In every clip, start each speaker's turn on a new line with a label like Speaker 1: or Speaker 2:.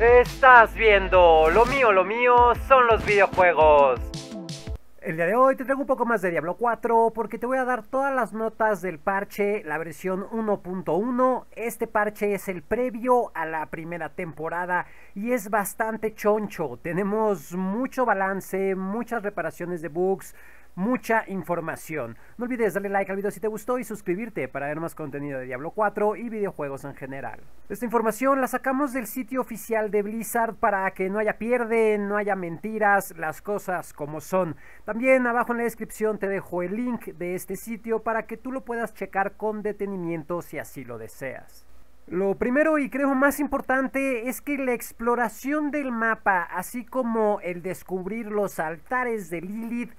Speaker 1: Estás viendo, lo mío, lo mío son los videojuegos. El día de hoy te traigo un poco más de Diablo 4 porque te voy a dar todas las notas del parche, la versión 1.1. Este parche es el previo a la primera temporada y es bastante choncho. Tenemos mucho balance, muchas reparaciones de bugs, mucha información. No olvides darle like al video si te gustó y suscribirte para ver más contenido de Diablo 4 y videojuegos en general. Esta información la sacamos del sitio oficial de Blizzard para que no haya pierde, no haya mentiras, las cosas como son. También abajo en la descripción te dejo el link de este sitio para que tú lo puedas checar con detenimiento si así lo deseas. Lo primero y creo más importante es que la exploración del mapa, así como el descubrir los altares de Lilith,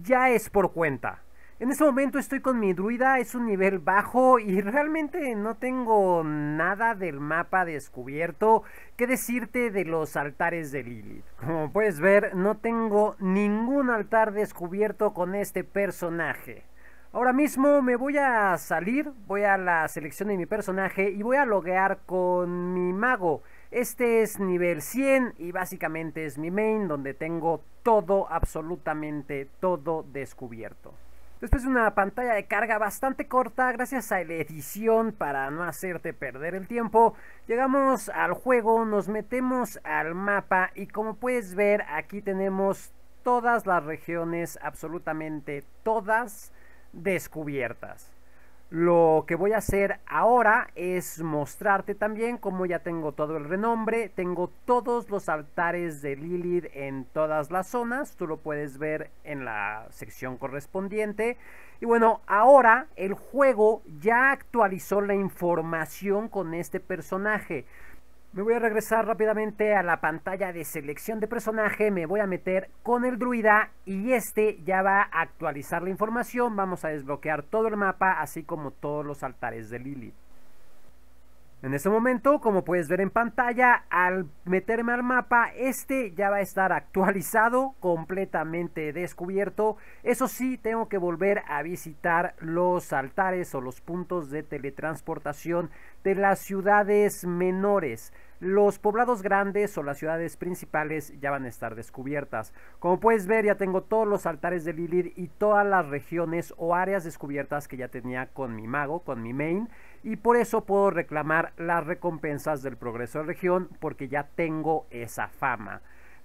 Speaker 1: ya es por cuenta. En este momento estoy con mi druida, es un nivel bajo y realmente no tengo nada del mapa descubierto que decirte de los altares de Lilith. Como puedes ver, no tengo ningún altar descubierto con este personaje. Ahora mismo me voy a salir, voy a la selección de mi personaje y voy a loguear con mi mago. Este es nivel 100 y básicamente es mi main donde tengo todo, absolutamente todo descubierto. Después de una pantalla de carga bastante corta, gracias a la edición para no hacerte perder el tiempo, llegamos al juego, nos metemos al mapa y como puedes ver aquí tenemos todas las regiones, absolutamente todas, descubiertas. Lo que voy a hacer ahora es mostrarte también cómo ya tengo todo el renombre, tengo todos los altares de Lilith en todas las zonas, tú lo puedes ver en la sección correspondiente. Y bueno, ahora el juego ya actualizó la información con este personaje. Me voy a regresar rápidamente a la pantalla de selección de personaje, me voy a meter con el druida y este ya va a actualizar la información, vamos a desbloquear todo el mapa así como todos los altares de Lili. En este momento, como puedes ver en pantalla, al meterme al mapa, este ya va a estar actualizado, completamente descubierto. Eso sí, tengo que volver a visitar los altares o los puntos de teletransportación de las ciudades menores los poblados grandes o las ciudades principales ya van a estar descubiertas. Como puedes ver ya tengo todos los altares de Lilith y todas las regiones o áreas descubiertas que ya tenía con mi mago, con mi main. Y por eso puedo reclamar las recompensas del progreso de región porque ya tengo esa fama.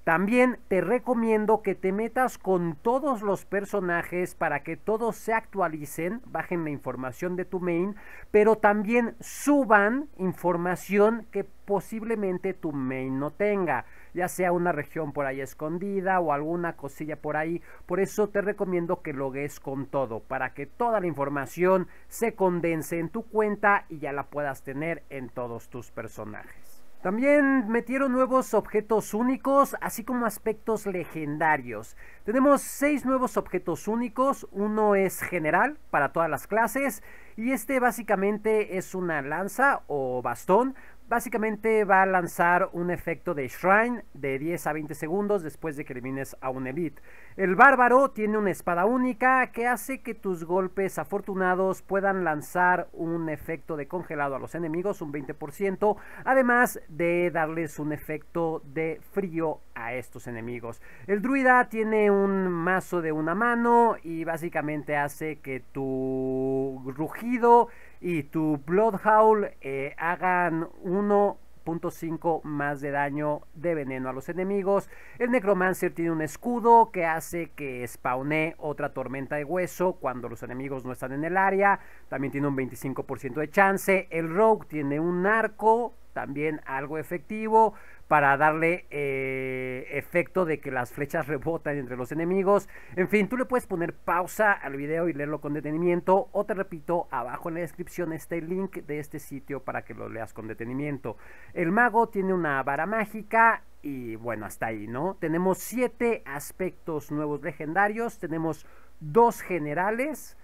Speaker 1: También te recomiendo que te metas con todos los personajes para que todos se actualicen, bajen la información de tu main, pero también suban información que posiblemente tu main no tenga, ya sea una región por ahí escondida o alguna cosilla por ahí. Por eso te recomiendo que logues con todo, para que toda la información se condense en tu cuenta y ya la puedas tener en todos tus personajes. También metieron nuevos objetos únicos, así como aspectos legendarios. Tenemos seis nuevos objetos únicos, uno es general para todas las clases y este básicamente es una lanza o bastón Básicamente va a lanzar un efecto de Shrine de 10 a 20 segundos después de que elimines a un Elite. El Bárbaro tiene una espada única que hace que tus golpes afortunados puedan lanzar un efecto de congelado a los enemigos, un 20%, además de darles un efecto de frío a estos enemigos. El Druida tiene un mazo de una mano y básicamente hace que tu rugido y tu Bloodhowl eh, hagan 1.5 más de daño de veneno a los enemigos. El Necromancer tiene un escudo que hace que spawnee otra tormenta de hueso cuando los enemigos no están en el área. También tiene un 25% de chance. El Rogue tiene un arco también algo efectivo para darle eh, efecto de que las flechas rebotan entre los enemigos. En fin, tú le puedes poner pausa al video y leerlo con detenimiento o te repito, abajo en la descripción está el link de este sitio para que lo leas con detenimiento. El mago tiene una vara mágica y bueno, hasta ahí, ¿no? Tenemos siete aspectos nuevos legendarios, tenemos dos generales,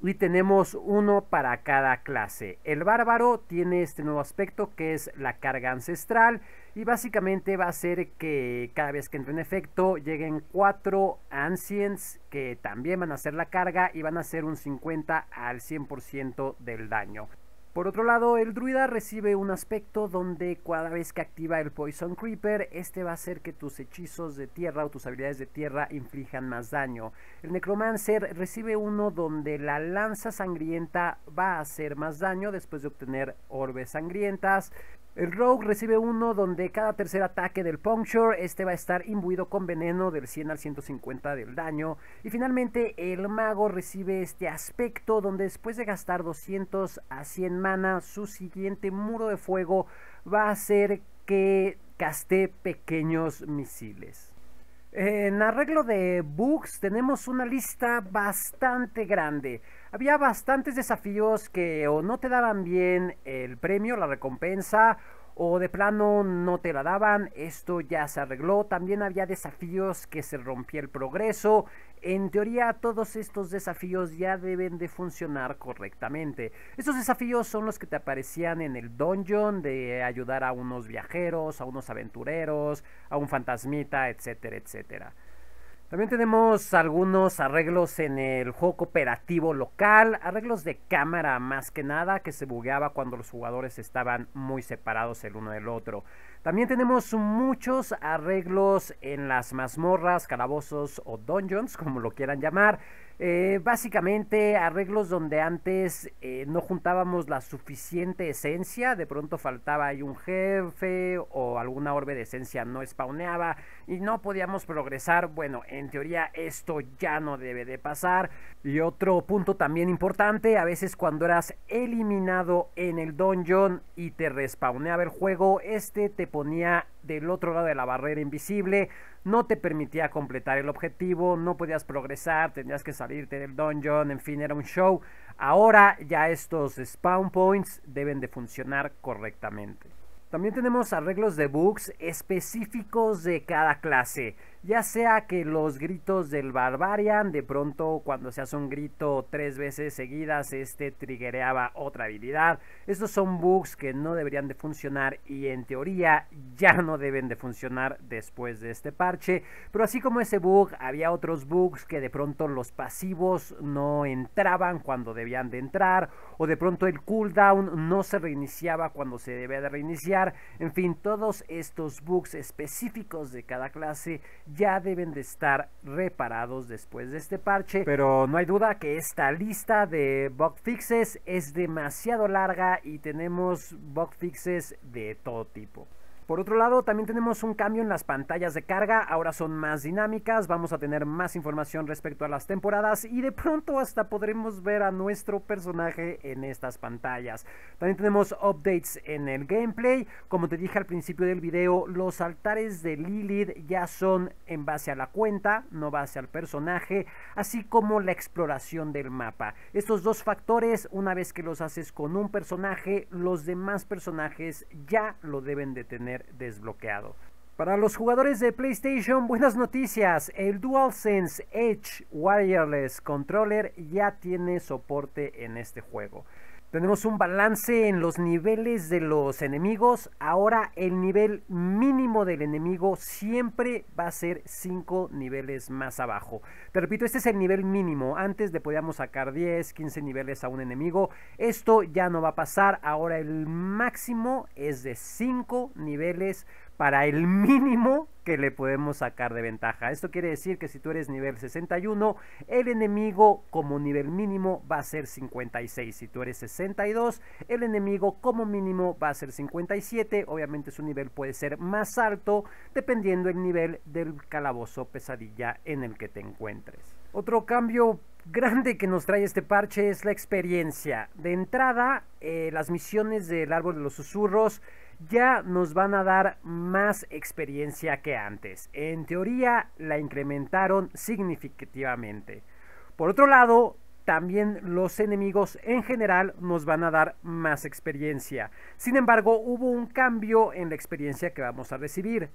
Speaker 1: y tenemos uno para cada clase. El bárbaro tiene este nuevo aspecto que es la carga ancestral y básicamente va a ser que cada vez que entre en efecto lleguen 4 ancients que también van a hacer la carga y van a hacer un 50 al 100% del daño. Por otro lado, el druida recibe un aspecto donde cada vez que activa el Poison Creeper, este va a hacer que tus hechizos de tierra o tus habilidades de tierra inflijan más daño. El Necromancer recibe uno donde la lanza sangrienta va a hacer más daño después de obtener orbes sangrientas. El Rogue recibe uno donde cada tercer ataque del Puncture, este va a estar imbuido con veneno del 100 al 150 del daño. Y finalmente el mago recibe este aspecto donde después de gastar 200 a 100 mana, su siguiente muro de fuego va a ser que gaste pequeños misiles. En arreglo de bugs tenemos una lista bastante grande había bastantes desafíos que o no te daban bien el premio, la recompensa, o de plano no te la daban, esto ya se arregló, también había desafíos que se rompía el progreso, en teoría todos estos desafíos ya deben de funcionar correctamente. Estos desafíos son los que te aparecían en el dungeon de ayudar a unos viajeros, a unos aventureros, a un fantasmita, etcétera, etcétera. También tenemos algunos arreglos en el juego cooperativo local, arreglos de cámara más que nada, que se bugueaba cuando los jugadores estaban muy separados el uno del otro. También tenemos muchos arreglos en las mazmorras, calabozos o dungeons, como lo quieran llamar. Eh, básicamente arreglos donde antes eh, no juntábamos la suficiente esencia, de pronto faltaba ahí un jefe o alguna orbe de esencia no spawneaba y no podíamos progresar. Bueno, en teoría esto ya no debe de pasar. Y otro punto también importante, a veces cuando eras eliminado en el dungeon y te respawneaba el juego, este te ponía del otro lado de la barrera invisible, no te permitía completar el objetivo, no podías progresar, tenías que salirte del dungeon, en fin, era un show. Ahora ya estos spawn points deben de funcionar correctamente. También tenemos arreglos de bugs específicos de cada clase, ya sea que los gritos del Barbarian, de pronto cuando se hace un grito tres veces seguidas, este triggereaba otra habilidad. Estos son bugs que no deberían de funcionar y en teoría ya no deben de funcionar después de este parche. Pero así como ese bug, había otros bugs que de pronto los pasivos no entraban cuando debían de entrar, o de pronto el cooldown no se reiniciaba cuando se debía de reiniciar en fin, todos estos bugs específicos de cada clase ya deben de estar reparados después de este parche. Pero no hay duda que esta lista de bug fixes es demasiado larga y tenemos bug fixes de todo tipo. Por otro lado, también tenemos un cambio en las pantallas de carga, ahora son más dinámicas, vamos a tener más información respecto a las temporadas y de pronto hasta podremos ver a nuestro personaje en estas pantallas. También tenemos updates en el gameplay, como te dije al principio del video, los altares de Lilith ya son en base a la cuenta, no base al personaje, así como la exploración del mapa. Estos dos factores, una vez que los haces con un personaje, los demás personajes ya lo deben de tener desbloqueado. Para los jugadores de PlayStation, buenas noticias. El DualSense Edge Wireless Controller ya tiene soporte en este juego. Tenemos un balance en los niveles de los enemigos. Ahora el nivel mínimo del enemigo siempre va a ser 5 niveles más abajo. Te repito, este es el nivel mínimo. Antes le podíamos sacar 10, 15 niveles a un enemigo. Esto ya no va a pasar. Ahora el máximo es de 5 niveles para el mínimo que le podemos sacar de ventaja. Esto quiere decir que si tú eres nivel 61, el enemigo como nivel mínimo va a ser 56. Si tú eres 62, el enemigo como mínimo va a ser 57. Obviamente su nivel puede ser más alto dependiendo el nivel del calabozo pesadilla en el que te encuentres. Otro cambio grande que nos trae este parche es la experiencia. De entrada, eh, las misiones del árbol de los susurros ya nos van a dar más experiencia que antes. En teoría la incrementaron significativamente. Por otro lado, también los enemigos en general nos van a dar más experiencia. Sin embargo, hubo un cambio en la experiencia que vamos a recibir.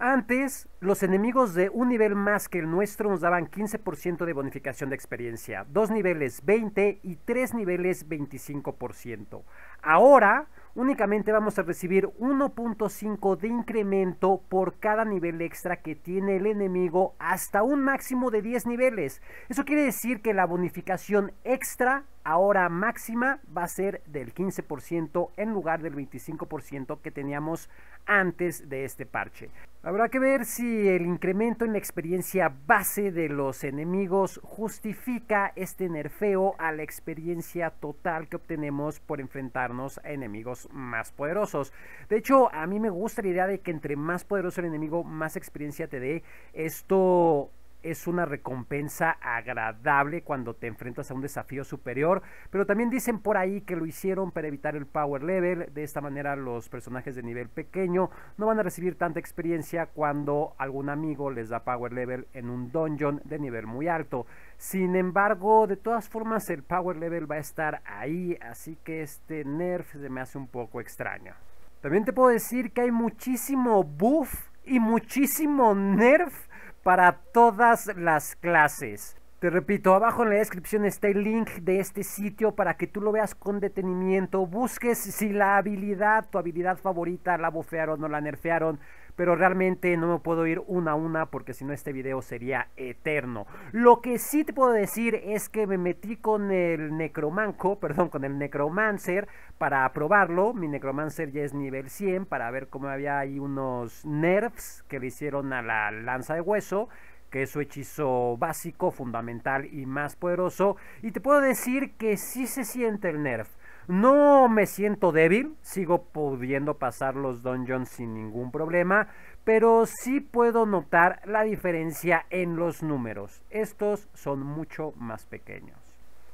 Speaker 1: Antes, los enemigos de un nivel más que el nuestro nos daban 15% de bonificación de experiencia, dos niveles 20 y tres niveles 25%. Ahora, únicamente vamos a recibir 1.5 de incremento por cada nivel extra que tiene el enemigo hasta un máximo de 10 niveles. Eso quiere decir que la bonificación extra ahora máxima va a ser del 15% en lugar del 25% que teníamos antes de este parche. Habrá que ver si el incremento en la experiencia base de los enemigos justifica este nerfeo a la experiencia total que obtenemos por enfrentarnos a enemigos más poderosos. De hecho, a mí me gusta la idea de que entre más poderoso el enemigo, más experiencia te dé. Esto es una recompensa agradable cuando te enfrentas a un desafío superior, pero también dicen por ahí que lo hicieron para evitar el power level, de esta manera los personajes de nivel pequeño no van a recibir tanta experiencia cuando algún amigo les da power level en un dungeon de nivel muy alto. Sin embargo, de todas formas el power level va a estar ahí, así que este nerf se me hace un poco extraño. También te puedo decir que hay muchísimo buff y muchísimo nerf para todas las clases. Te repito, abajo en la descripción está el link de este sitio para que tú lo veas con detenimiento, busques si la habilidad, tu habilidad favorita, la bufearon o la nerfearon, pero realmente no me puedo ir una a una porque si no este video sería eterno. Lo que sí te puedo decir es que me metí con el necromanco, perdón, con el necromancer para probarlo. Mi necromancer ya es nivel 100 para ver cómo había ahí unos nerfs que le hicieron a la lanza de hueso que es su hechizo básico, fundamental y más poderoso. Y te puedo decir que sí se siente el nerf. No me siento débil, sigo pudiendo pasar los dungeons sin ningún problema, pero sí puedo notar la diferencia en los números. Estos son mucho más pequeños.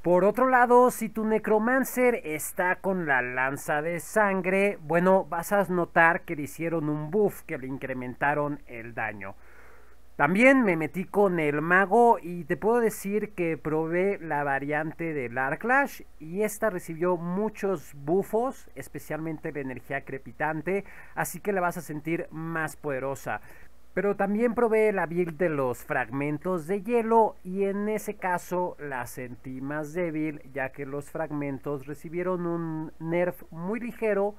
Speaker 1: Por otro lado, si tu necromancer está con la lanza de sangre, bueno, vas a notar que le hicieron un buff que le incrementaron el daño. También me metí con el mago y te puedo decir que probé la variante del Arclash y esta recibió muchos bufos, especialmente la energía crepitante, así que la vas a sentir más poderosa. Pero también probé la build de los fragmentos de hielo y en ese caso la sentí más débil ya que los fragmentos recibieron un nerf muy ligero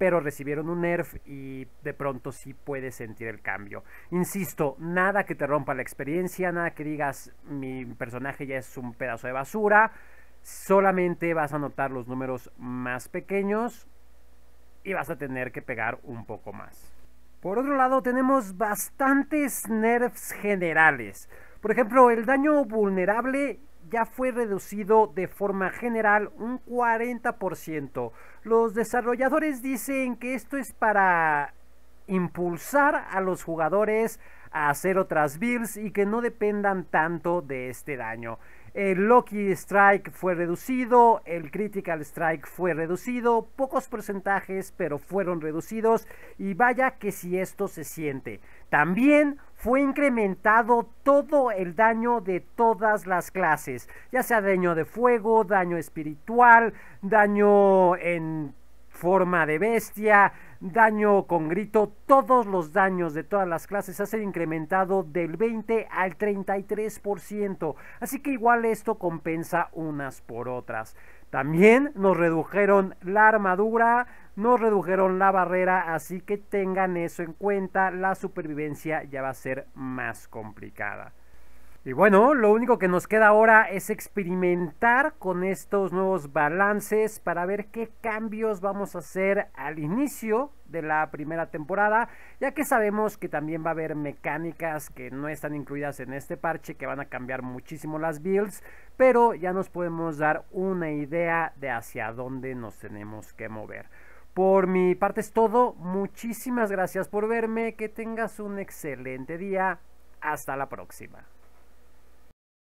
Speaker 1: pero recibieron un nerf y de pronto sí puedes sentir el cambio. Insisto, nada que te rompa la experiencia, nada que digas mi personaje ya es un pedazo de basura, solamente vas a notar los números más pequeños y vas a tener que pegar un poco más. Por otro lado, tenemos bastantes nerfs generales. Por ejemplo, el daño vulnerable ya fue reducido de forma general un 40%. Los desarrolladores dicen que esto es para impulsar a los jugadores a hacer otras builds y que no dependan tanto de este daño. El Loki Strike fue reducido, el Critical Strike fue reducido, pocos porcentajes pero fueron reducidos y vaya que si esto se siente. También fue incrementado todo el daño de todas las clases, ya sea daño de fuego, daño espiritual, daño en forma de bestia, daño con grito, todos los daños de todas las clases ha sido incrementado del 20 al 33%, así que igual esto compensa unas por otras. También nos redujeron la armadura, nos redujeron la barrera, así que tengan eso en cuenta, la supervivencia ya va a ser más complicada. Y bueno, lo único que nos queda ahora es experimentar con estos nuevos balances para ver qué cambios vamos a hacer al inicio de la primera temporada, ya que sabemos que también va a haber mecánicas que no están incluidas en este parche, que van a cambiar muchísimo las builds, pero ya nos podemos dar una idea de hacia dónde nos tenemos que mover. Por mi parte es todo, muchísimas gracias por verme, que tengas un excelente día, hasta la próxima.